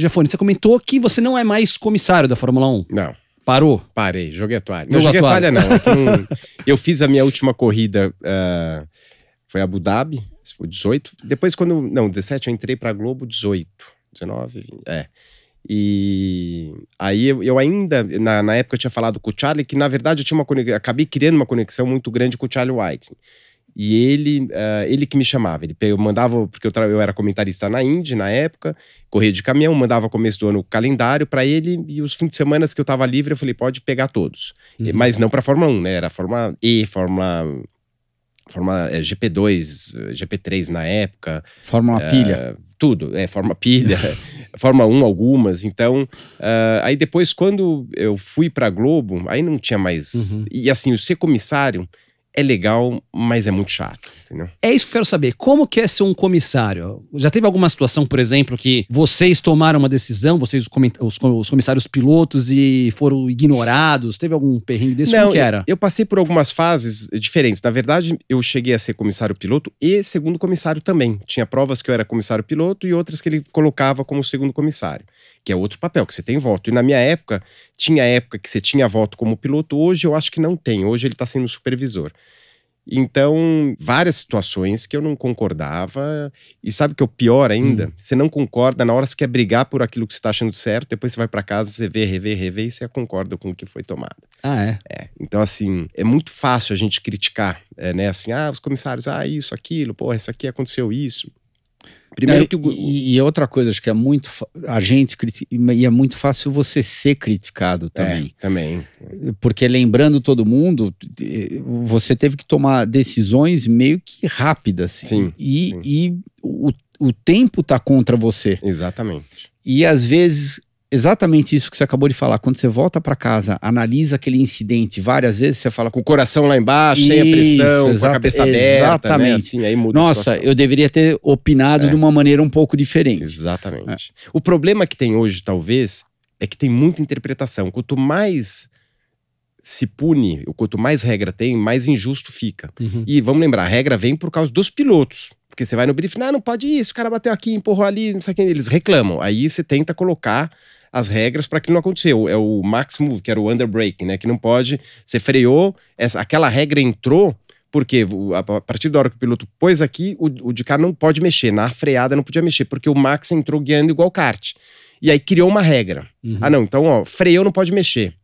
Jafone, você comentou que você não é mais comissário da Fórmula 1. Não. Parou? Parei, joguei a toalha. Não, joguei a toalha, não. eu fiz a minha última corrida, uh... foi Abu Dhabi, foi 18. Depois, quando. Não, 17, eu entrei pra Globo 18. 19, 20. É. E aí eu, eu ainda, na, na, época, eu tinha falado com o Charlie que, na verdade, eu tinha uma conexão, acabei criando uma conexão muito grande com o Charlie White. E ele, uh, ele que me chamava. Ele eu mandava, porque eu, eu era comentarista na Indy na época, corria de caminhão, mandava começo do ano o calendário para ele e os fins de semana que eu estava livre, eu falei, pode pegar todos. Uhum. Mas não para Fórmula 1, né? Era Fórmula E, Fórmula Fórmula é, GP2, GP3 na época. Fórmula é, pilha. Tudo, é, Fórmula pilha, Fórmula 1 algumas. Então, uh, aí depois quando eu fui para Globo, aí não tinha mais. Uhum. E assim, o ser comissário é legal, mas é muito chato. Entendeu? É isso que eu quero saber. Como que é ser um comissário? Já teve alguma situação, por exemplo, que vocês tomaram uma decisão, vocês os, os comissários pilotos e foram ignorados? Teve algum perrengue desse? Não, Como que era? Eu, eu passei por algumas fases diferentes. Na verdade, eu cheguei a ser comissário piloto e segundo comissário também. Tinha provas que eu era comissário piloto e outras que ele colocava como segundo comissário, que é outro papel, que você tem voto. E na minha época, tinha época que você tinha voto como piloto, hoje eu acho que não tem. Hoje ele está sendo supervisor. Então, várias situações que eu não concordava. E sabe que é o pior ainda? Hum. Você não concorda, na hora você quer brigar por aquilo que você está achando certo, depois você vai para casa, você vê, revê, revê e você concorda com o que foi tomado. Ah, é? é. Então, assim, é muito fácil a gente criticar, é, né? Assim, ah, os comissários, ah, isso, aquilo, porra, isso aqui aconteceu isso. Primeiro é, que o... e, e, outra coisa, acho que é muito a gente e é muito fácil você ser criticado é, também. É, também. Porque lembrando todo mundo, você teve que tomar decisões meio que rápidas. Assim. Sim. E, sim. e o, o tempo tá contra você. Exatamente. E às vezes exatamente isso que você acabou de falar. Quando você volta para casa, analisa aquele incidente várias vezes, você fala com o coração lá embaixo, isso, sem a pressão, com a cabeça aberta, né, exatamente. Né? Assim, aí muda Nossa, eu deveria ter opinado é. de uma maneira um pouco diferente. Exatamente. É. O problema que tem hoje, talvez, é que tem muita interpretação. Quanto mais se pune, quanto mais regra tem, mais injusto fica. Uhum. E vamos lembrar, a regra vem por causa dos pilotos. Porque você vai no briefing, ah, não pode isso, o cara bateu aqui, empurrou ali, não sei quem, eles reclamam. Aí você tenta colocar as regras para que não aconteceu. É, é o max move, que era o underbreaking, né? Que não pode. Você freou, essa, aquela regra entrou, porque a partir da hora que o piloto pôs aqui, o, o de cá não pode mexer. Na freada não podia mexer, porque o max entrou guiando igual kart. E aí criou uma regra. Uhum. Ah, não, então, ó, freou não pode mexer.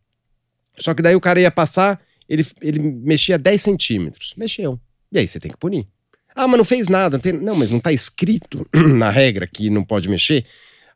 Só que daí o cara ia passar, ele, ele mexia 10 centímetros. Mexeu. E aí você tem que punir. Ah, mas não fez nada. Não, tem... não mas não está escrito na regra que não pode mexer.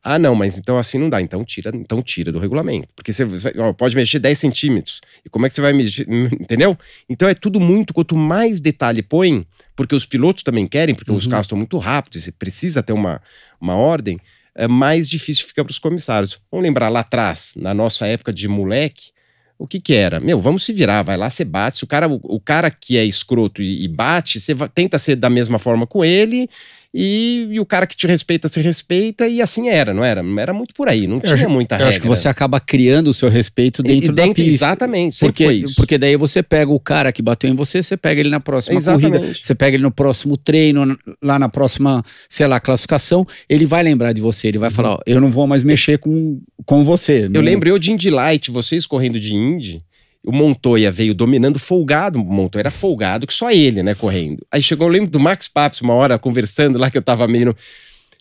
Ah, não, mas então assim não dá. Então tira, então tira do regulamento. Porque você ó, pode mexer 10 centímetros. E como é que você vai mexer? Entendeu? Então é tudo muito, quanto mais detalhe põe, porque os pilotos também querem, porque uhum. os carros estão muito rápidos, você precisa ter uma, uma ordem, é mais difícil fica para os comissários. Vamos lembrar lá atrás, na nossa época de moleque, o que que era? Meu, vamos se virar, vai lá, você bate. Se o cara, o, o cara que é escroto e, e bate, você tenta ser da mesma forma com ele e, e, o cara que te respeita se respeita, e assim era, não era? Era muito por aí, não tinha eu, muita eu regra. Eu acho que você acaba criando o seu respeito dentro, e, dentro da pista. Exatamente, porque, porque daí você pega o cara que bateu em você, você pega ele na próxima exatamente. corrida, você pega ele no próximo treino, lá na próxima, sei lá, classificação, ele vai lembrar de você, ele vai falar, ó, eu não vou mais mexer com, com você. Eu não... lembro eu de Indy Light, vocês correndo de Indy, o Montoya veio dominando, folgado, o Montoya era folgado, que só ele, né, correndo. Aí chegou, eu lembro do Max Papes uma hora conversando lá que eu tava meio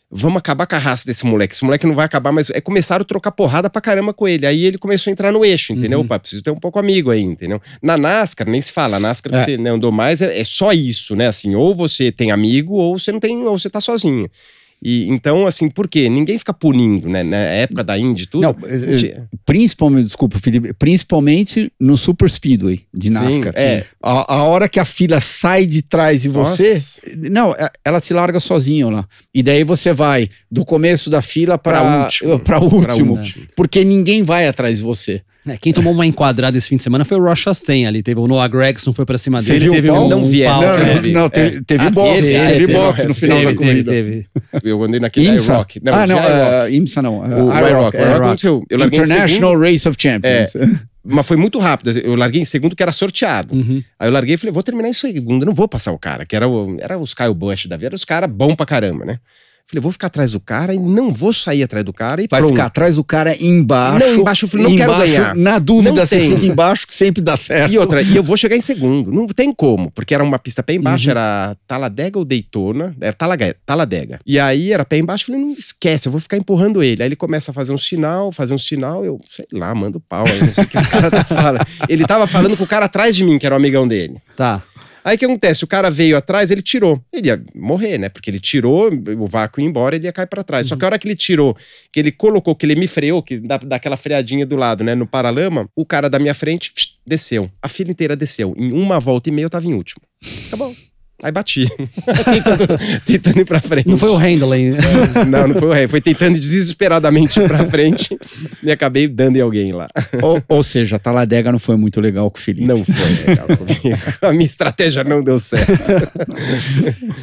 vamos acabar com a raça desse moleque. Esse moleque não vai acabar, mas é começaram a trocar porrada pra caramba com ele. Aí ele começou a entrar no eixo, entendeu? Uhum. Opa, preciso ter um pouco amigo aí, entendeu? Na NASCAR, nem se fala, a NASCAR é. você né, andou mais, é, é, só isso, né? Assim, ou você tem amigo, ou você não tem, ou você tá sozinho. E, então, assim, por quê? Ninguém fica punindo, né? Na época da Indy, tudo. Não, eh, eh, principalmente, desculpa, Felipe, principalmente no Super Speedway de NASCAR. Sim, é. a, a, hora que a fila sai de trás de você, Nossa. não, é, ela se larga sozinha lá. E daí você vai do começo da fila para último. último, pra último. Porque ninguém vai atrás de você. É, quem tomou uma enquadrada esse fim de semana foi o Ross Chastain ali. Teve o Noah Gregson, foi pra cima dele. Você viu teve um, não Não, é. teve, ah, boxe. Teve, boxe no final da corrida. Teve, Eu andei naquele IMSA. Não, ah, não, ah, IMSA não. Ah, o IROC. Aconteceu. International Race of Champions. É, mas foi muito rápido. Eu larguei em segundo, que era sorteado. Uhum. Aí eu larguei e falei, vou terminar em segundo, não vou passar o cara, que era, o, era os Kyle Busch da vida, era os caras bom pra caramba, né? Falei, vou ficar atrás do cara e não vou sair atrás do cara e Vai pronto. ficar atrás do cara embaixo. Não, embaixo eu falei, não embaixo, quero ganhar. Na dúvida, não você tem. fica embaixo que sempre dá certo. E outra, e eu vou chegar em segundo. Não tem como, porque era uma pista pé embaixo, uhum. era Taladega ou Daytona, era Taladega. E aí era pé embaixo, eu falei, não esquece, eu vou ficar empurrando ele. Aí ele começa a fazer um sinal, fazer um sinal, eu, sei lá, mando pau, não sei o que esse cara tá falando. Ele tava falando com o cara atrás de mim, que era o um amigão dele. Tá. Aí o que acontece? O cara veio atrás, ele tirou. Ele ia morrer, né? Porque ele tirou, o vácuo ia embora, ele ia cair para trás. Uhum. Só que a uhum. hora que ele tirou, que ele colocou, que ele me freou, que dá, dá aquela freadinha do lado, né? No paralama, o cara da minha frente psh, desceu. A fila inteira desceu. Em uma volta e meia eu tava em último. Acabou. Aí bati. tentando, tentando, ir pra frente. Não foi o handling. É, não, não foi o handling. Foi tentando desesperadamente ir pra frente e acabei dando em alguém lá. Ou, ou seja, a taladega não foi muito legal com o Felipe. Não foi legal comigo. A minha estratégia não deu certo.